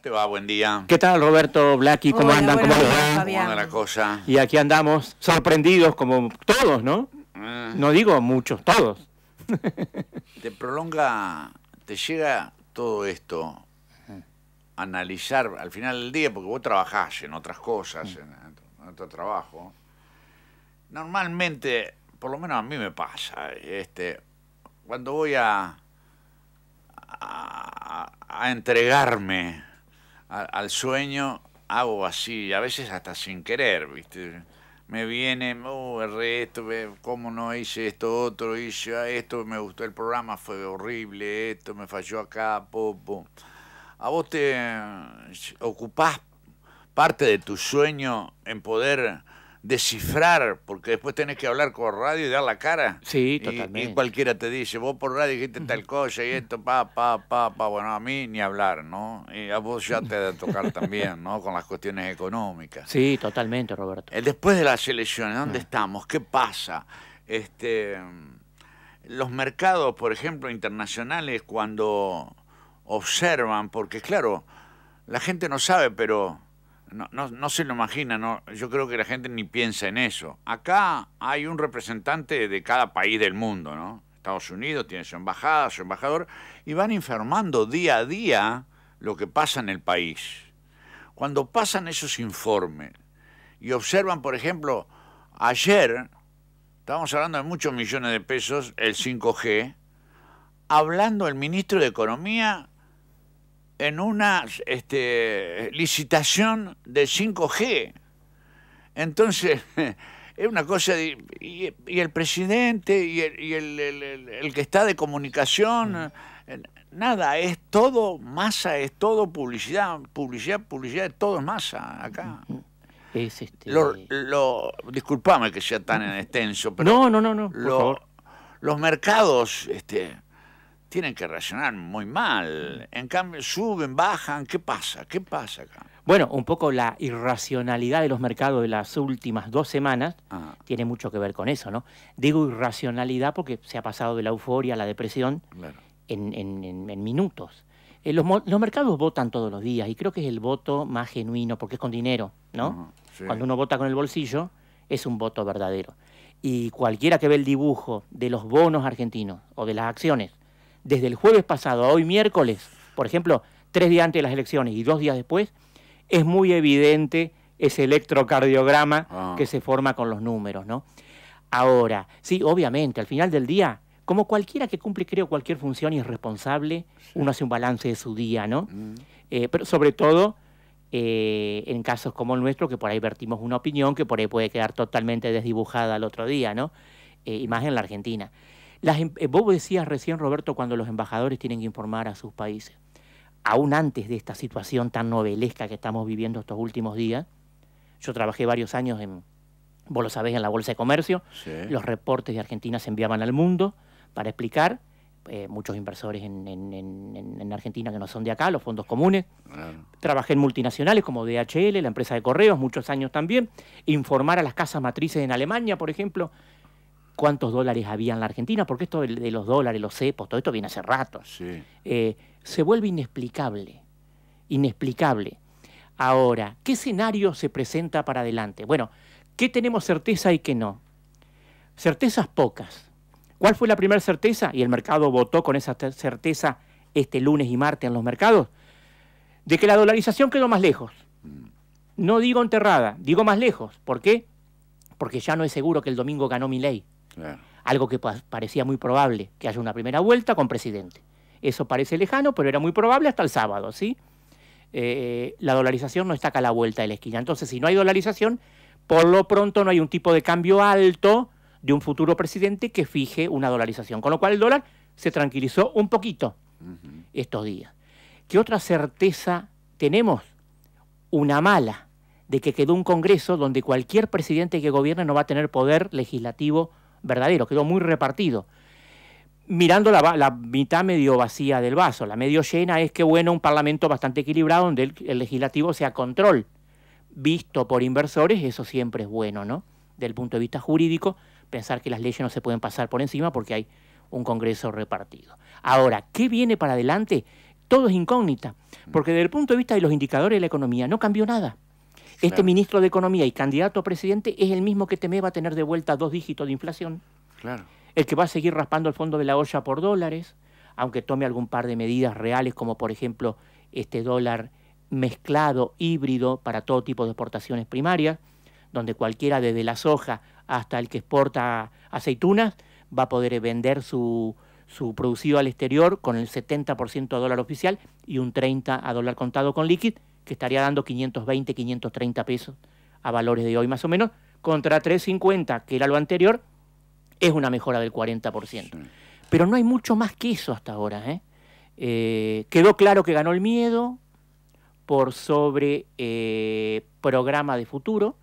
te va? Buen día. ¿Qué tal, Roberto Blacky? ¿Cómo andan? ¿Cómo va? la cosa? Y aquí andamos sorprendidos como todos, ¿no? Mm. No digo muchos, todos. te prolonga, te llega todo esto, analizar al final del día, porque vos trabajás en otras cosas, mm. en, otro trabajo. Normalmente, por lo menos a mí me pasa, este, cuando voy a, a entregarme al sueño hago así, a veces hasta sin querer, ¿viste? Me viene, oh, uh, erré esto, cómo no hice esto, otro hice esto, me gustó el programa, fue horrible, esto me falló acá, popo. ¿A vos te eh, ocupás parte de tu sueño en poder descifrar, porque después tenés que hablar con radio y dar la cara. Sí, totalmente. Y, cualquiera te dice, vos por radio dijiste tal cosa y esto, pa, pa, pa, pa. Bueno, a mí ni hablar, ¿no? Y a vos ya te de tocar también, ¿no? Con las cuestiones económicas. Sí, totalmente, Roberto. después de las elecciones, ¿dónde ah. estamos? ¿Qué pasa? Este, los mercados, por ejemplo, internacionales, cuando observan, porque claro, la gente no sabe, pero no, no, no, se lo imagina, no, yo creo que la gente ni piensa en eso. Acá hay un representante de cada país del mundo, ¿no? Estados Unidos tiene su embajada, su embajador, y van informando día a día lo que pasa en el país. Cuando pasan esos informes y observan, por ejemplo, ayer, estábamos hablando de muchos millones de pesos, el 5G, hablando el ministro de Economía en una este, licitación de 5G. Entonces, es una cosa, y, el presidente y, el, el, que está de comunicación, mm. nada, es todo masa, es todo publicidad, publicidad, publicidad, todo es masa acá. Mm-hmm. Este, lo, lo, disculpame que sea tan mm-hmm. extenso, pero... No, no, no, Los mercados... Este, tienen que reaccionar muy mal. En cambio, suben, bajan, ¿qué pasa? ¿Qué pasa acá? Bueno, un poco la irracionalidad de los mercados de las últimas dos semanas ah. tiene mucho que ver con eso, ¿no? Digo irracionalidad porque se ha pasado de la euforia a la depresión en, minutos. Eh, los, mercados votan todos los días y creo que es el voto más genuino porque es con dinero, ¿no? Cuando uno vota con el bolsillo es un voto verdadero. Y cualquiera que ve el dibujo de los bonos argentinos o de las acciones desde el jueves pasado a hoy miércoles, por ejemplo, tres días antes de las elecciones y dos días después, es muy evidente ese electrocardiograma ah. que se forma con los números, ¿no? Ahora, sí, obviamente, al final del día, como cualquiera que cumple, creo, cualquier función es responsable, uno hace un balance de su día, ¿no? Mm. Eh, pero sobre todo eh, en casos como el nuestro, que por ahí vertimos una opinión que por ahí puede quedar totalmente desdibujada al otro día, ¿no? Eh, y más en la Argentina. Em, eh, vos decías recién, Roberto, cuando los embajadores tienen que informar a sus países, aún antes de esta situación tan novelesca que estamos viviendo estos últimos días, yo trabajé varios años en, vos lo sabés, en la Bolsa de Comercio, los reportes de Argentina se enviaban al mundo para explicar, eh, muchos inversores en, Argentina que no son de acá, los fondos comunes. Trabajé en multinacionales como DHL, la empresa de correos, muchos años también. Informar a las casas matrices en Alemania, por ejemplo, cuántos dólares había en la Argentina, porque esto de los dólares, los cepos, todo esto viene hace rato. Eh, se vuelve inexplicable, inexplicable. Ahora, ¿qué escenario se presenta para adelante? Bueno, ¿qué tenemos certeza y qué no? Certezas pocas. ¿Cuál fue la primera certeza? Y el mercado votó con esa certeza este lunes y martes en los mercados, de que la dolarización quedó más lejos. Mm. No digo enterrada, digo más lejos. ¿Por qué? Porque ya no es seguro que el domingo ganó mi ley. Algo que parecía muy probable, que haya una primera vuelta con presidente. Eso parece lejano, pero era muy probable hasta el sábado, ¿sí? Eh, la dolarización no está acá a la vuelta de la esquina. Entonces, si no hay dolarización, por lo pronto no hay un tipo de cambio alto de un futuro presidente que fije una dolarización. Con lo cual el dólar se tranquilizó un poquito estos días. ¿Qué otra certeza tenemos? Una mala, de que quedó un Congreso donde cualquier presidente que gobierne no va a tener poder legislativo verdadero, quedó muy repartido. Mirando la, mitad medio vacía del vaso, la medio llena es que bueno, un parlamento bastante equilibrado donde el, legislativo sea control, visto por inversores, eso siempre es bueno, ¿no? Del punto de vista jurídico, pensar que las leyes no se pueden pasar por encima porque hay un Congreso repartido. Ahora, ¿qué viene para adelante? Todo es incógnita, porque desde el punto de vista de los indicadores de la economía no cambió nada. Este ministro de Economía y candidato a presidente es el mismo que Teme va a tener de vuelta dos dígitos de inflación. Claro. El que va a seguir raspando el fondo de la olla por dólares, aunque tome algún par de medidas reales, como por ejemplo este dólar mezclado, híbrido, para todo tipo de exportaciones primarias, donde cualquiera desde la soja hasta el que exporta aceitunas va a poder vender su, su producido al exterior con el 70% a dólar oficial y un 30% a dólar contado con líquido que estaría dando 520, 530 pesos a valores de hoy más o menos, contra 350, que era lo anterior, es una mejora del 40%. Pero no hay mucho más que eso hasta ahora. ¿eh? Eh, quedó claro que ganó el miedo por sobre eh, programa de futuro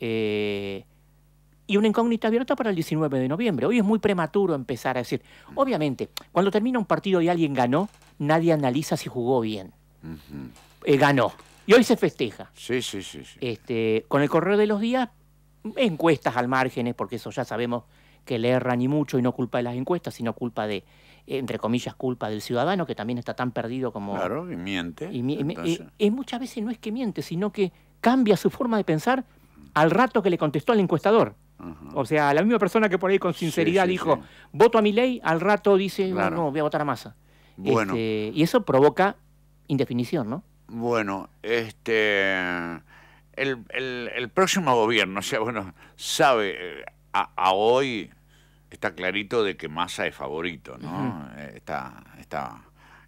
y una incógnita abierta para el 19 de noviembre. Hoy es muy prematuro empezar a decir, obviamente, cuando termina un partido y alguien ganó, nadie analiza si jugó bien. Eh, ganó. Y hoy se festeja. Sí, sí, sí, Este, con el correo de los días, encuestas al márgenes, porque eso ya sabemos que le erran y mucho y no culpa de las encuestas, sino culpa de, entre comillas, culpa del ciudadano que también está tan perdido como... Claro, y miente. Y, eh, muchas veces no es que miente, sino que cambia su forma de pensar al rato que le contestó al encuestador. O sea, la misma persona que por ahí con sinceridad dijo, voto a mi ley, al rato dice, no, voy a votar a masa. Este, y eso provoca indefinición, ¿no? Bueno, este, el, el, próximo gobierno, o sea, bueno, sabe, eh, a, hoy está clarito de que Massa es favorito, ¿no? está, está,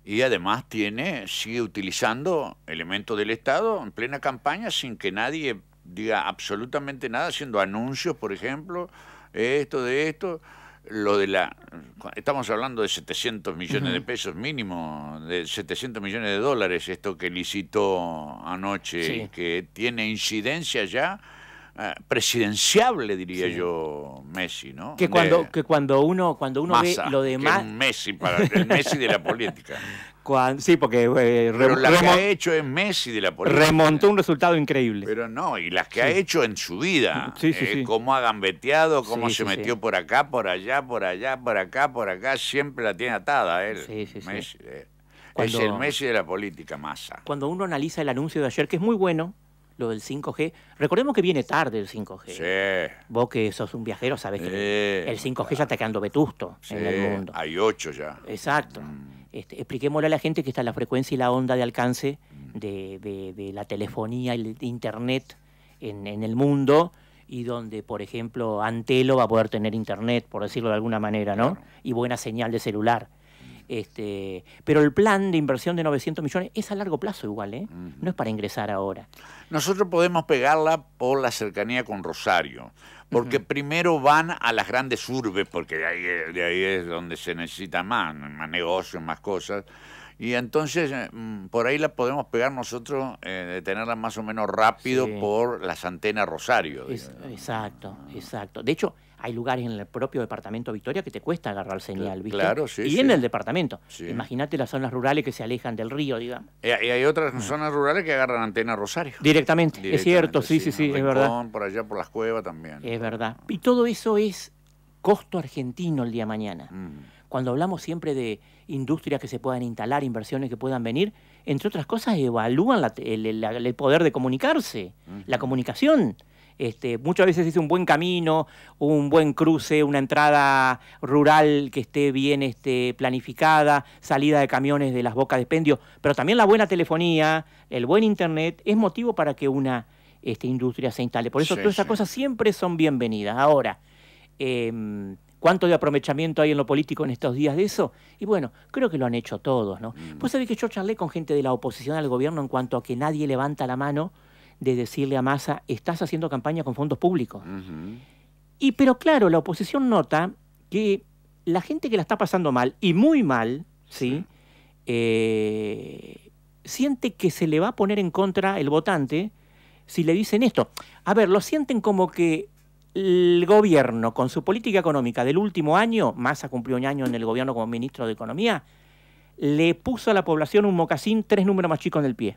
y además tiene, sigue utilizando elementos del Estado en plena campaña sin que nadie diga absolutamente nada, haciendo anuncios, por ejemplo, esto, de esto lo de la... Estamos hablando de 700 millones de pesos mínimo, de 700 millones de dólares, esto que licitó anoche, que tiene incidencia ya eh, presidenciable diría yo Messi, ¿no? Que cuando que cuando uno cuando uno ve lo demás Messi para el Messi de la política. sí, porque lo eh, que ha hecho es Messi de la política. Remontó un resultado increíble. Pero no, y las que ha hecho en su vida. Eh, Como ha gambeteado, cómo se metió por acá, por allá, por allá, por acá, por acá. Siempre la tiene atada él. Messi, eh. es el Messi de la política, masa. Cuando uno analiza el anuncio de ayer, que es muy bueno, lo del 5G. Recordemos que viene tarde el 5G. Vos que sos un viajero sabés que el 5G ya está quedando vetusto en el mundo. Hay 8 ya. Exacto. Mm. Este, expliquémosle a la gente que está la frecuencia y la onda de alcance de, la telefonía y internet en, el mundo y donde, por ejemplo, Antelo va a poder tener internet, por decirlo de alguna manera, ¿no? Y buena señal de celular. Este, pero el plan de inversión de 900 millones es a largo plazo igual, ¿eh? No es para ingresar ahora. Nosotros podemos pegarla por la cercanía con Rosario porque primero van a las grandes urbes, porque eh, de ahí, es donde se necesita más, más negocios, más cosas. Y entonces eh, mm, por ahí la podemos pegar nosotros, eh, de tenerla más o menos rápido por las antenas Rosario. exacto, exacto. De hecho, hay lugares en el propio departamento Victoria que te cuesta agarrar señal, ¿viste? Claro, Y en el departamento. Imagínate las zonas rurales que se alejan del río, digamos. Eh, y hay otras zonas rurales que agarran antena Rosario. Directamente, es cierto, sí, sí, sí, es verdad. Por allá, por las cuevas también. Es verdad. Y todo eso es costo argentino el día de mañana. Mm. cuando hablamos siempre de industrias que se puedan instalar, inversiones que puedan venir, entre otras cosas evalúan el, poder de comunicarse, la comunicación. Este, muchas veces es un buen camino, un buen cruce, una entrada rural que esté bien este, planificada, salida de camiones de las bocas de pendio pero también la buena telefonía, el buen internet, es motivo para que una este, industria se instale. Por eso todas esas cosas siempre son bienvenidas. Ahora, em, ¿Cuánto de aprovechamiento hay en lo político en estos días de eso? Y bueno, creo que lo han hecho todos, ¿no? Mm. Pues sabés que yo charlé con gente de la oposición al gobierno en cuanto a que nadie levanta la mano de decirle a Massa, estás haciendo campaña con fondos públicos. Y pero claro, la oposición nota que la gente que la está pasando mal, y muy mal, ¿sí? Eh, siente que se le va a poner en contra el votante si le dicen esto. A ver, lo sienten como que el gobierno, con su política económica del último año, Massa cumplió un año en el gobierno como ministro de Economía, le puso a la población un mocasín tres números más chicos en el pie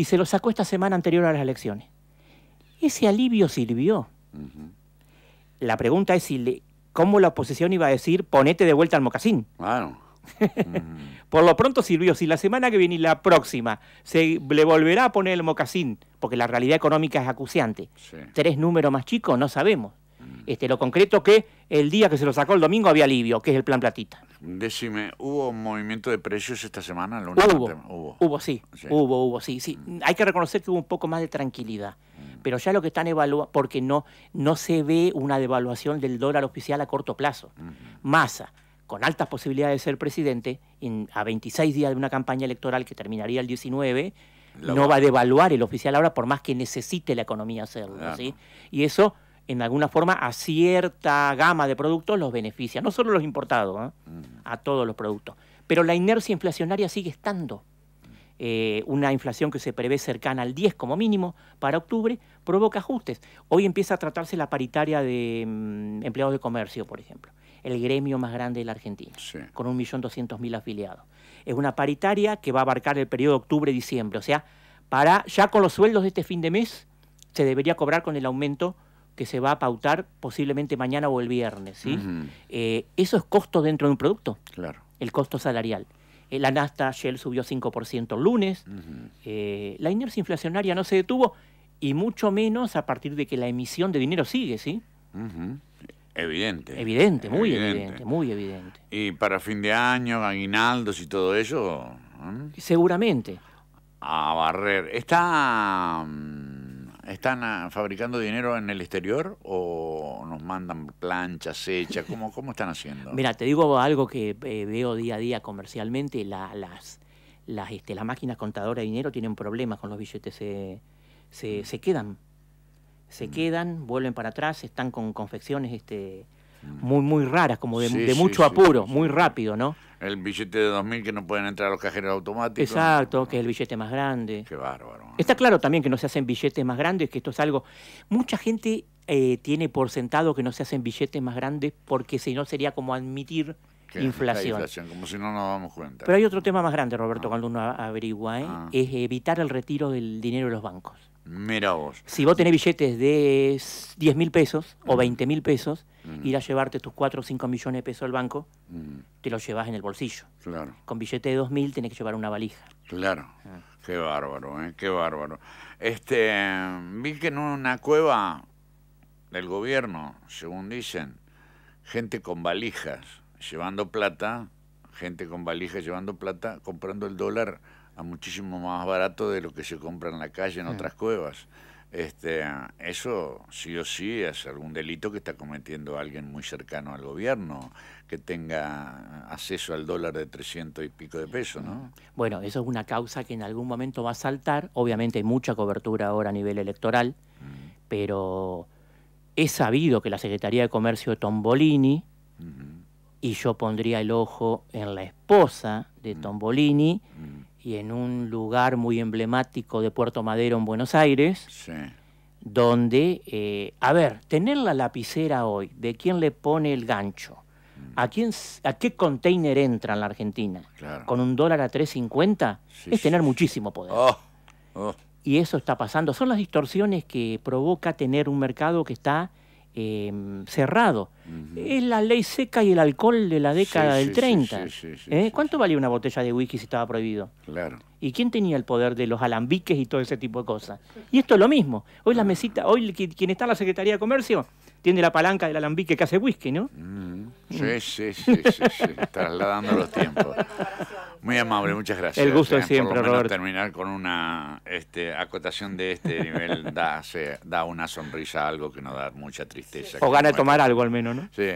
y se lo sacó esta semana anterior a las elecciones. Ese alivio sirvió. La pregunta es si le, cómo la oposición iba a decir ponete de vuelta al mocasín. Claro. Por lo pronto sirvió. Si la semana que viene y la próxima se le volverá a poner el mocasín, porque la realidad económica es acuciante, tres números más chicos, no sabemos. Este, lo concreto que el día que se lo sacó el domingo había alivio, que es el plan platita. Decime, ¿hubo un movimiento de precios esta semana? hubo, hubo, sí, hubo, hubo, sí, sí. Mm. Hay que reconocer que hubo un poco más de tranquilidad, mm. pero ya lo que están evaluando, porque no, no se ve una devaluación del dólar oficial a corto plazo. Mm. Massa, Masa, con altas posibilidades de ser presidente, a 26 días de una campaña electoral que terminaría el 19, no va a devaluar el oficial ahora por más que necesite la economía hacerlo, Y eso en alguna forma a cierta gama de productos los beneficia, no solo los importados, ¿eh? mm. a todos los productos. Pero la inercia inflacionaria sigue estando. Eh, una inflación que se prevé cercana al 10 como mínimo para octubre, provoca ajustes. Hoy empieza a tratarse la paritaria de mm, empleados de comercio, por ejemplo, el gremio más grande de la Argentina, con 1.200.000 afiliados. Es una paritaria que va a abarcar el periodo octubre-diciembre, o sea, para ya con los sueldos de este fin de mes se debería cobrar con el aumento que se va a pautar posiblemente mañana o el viernes. ¿sí? Eh, eso es costo dentro de un producto, claro. el costo salarial. La Nasdaq Shell subió 5% el lunes, eh, la inercia inflacionaria no se detuvo y mucho menos a partir de que la emisión de dinero sigue, ¿sí? Evidente. Evidente, muy evidente. muy evidente. Y para fin de año, aguinaldos y todo eso. ¿eh? Seguramente. A barrer. Está mm, ¿Están ah, fabricando dinero en el exterior o nos mandan planchas hechas? ¿Cómo, cómo están haciendo? Mira, te digo algo que eh, veo día a día comercialmente. las, las, este, las máquinas contadoras de dinero tienen problemas con los billetes. Se, mm. quedan. Se mm. quedan, vuelven para atrás, están con confecciones... Este, muy, muy raras, como de, mucho apuro, muy rápido, ¿no? El billete de 2.000 que no pueden entrar a los cajeros automáticos. Exacto, que es el billete más grande. Qué bárbaro. Está claro también que no se hacen billetes más grandes, que esto es algo... Mucha gente eh, tiene por sentado que no se hacen billetes más grandes porque si no sería como admitir inflación. Como si no nos damos cuenta. Pero hay otro tema más grande, Roberto, ah. cuando uno averigua, ¿eh? ah. es evitar el retiro del dinero de los bancos. Mira vos. Si vos tenés billetes de 10 mil pesos o 20 mm. mil pesos, mm. ir a llevarte tus 4 o 5 millones de pesos al banco, mm. te los llevas en el bolsillo. Claro. Con billete de 2 mil tenés que llevar una valija. Claro. Ah. Qué bárbaro, ¿eh? qué bárbaro. Este, vi que en una cueva del gobierno, según dicen, gente con valijas llevando plata, gente con valijas llevando plata, comprando el dólar a muchísimo más barato de lo que se compra en la calle en otras cuevas. Este, eso sí o sí es algún delito que está cometiendo alguien muy cercano al gobierno, que tenga acceso al dólar de 300 y pico de pesos, ¿no? Bueno, eso es una causa que en algún momento va a saltar. Obviamente hay mucha cobertura ahora a nivel electoral, mm. pero he sabido que la Secretaría de Comercio de Tombolini, mm-hmm. y yo pondría el ojo en la esposa de mm. Tombolini, mm y en un lugar muy emblemático de Puerto Madero en Buenos Aires, donde, eh, a ver, tener la lapicera hoy, de quién le pone el gancho, ¿A, quién, ¿A qué container entra en la Argentina? Con un dólar a 3.50 es tener muchísimo poder. Oh, oh. Y eso está pasando. Son las distorsiones que provoca tener un mercado que está eh, cerrado. Es la ley seca y el alcohol de la década del 30. ¿Eh? ¿Cuánto valía una botella de whisky si estaba prohibido? Claro. ¿Y quién tenía el poder de los alambiques y todo ese tipo de cosas? Y esto es lo mismo. Hoy la ah. mesita, hoy quien está en la Secretaría de Comercio tiene la palanca del alambique que hace whisky, ¿no? Mm. Mm. sí, Sí, sí, sí, sí, trasladando los tiempos. Muy amable, muchas gracias. El gusto siempre, por terminar con una este, acotación de este nivel da, da una sonrisa a algo que nos da mucha tristeza. O gana de tomar algo al menos, ¿no? Sí,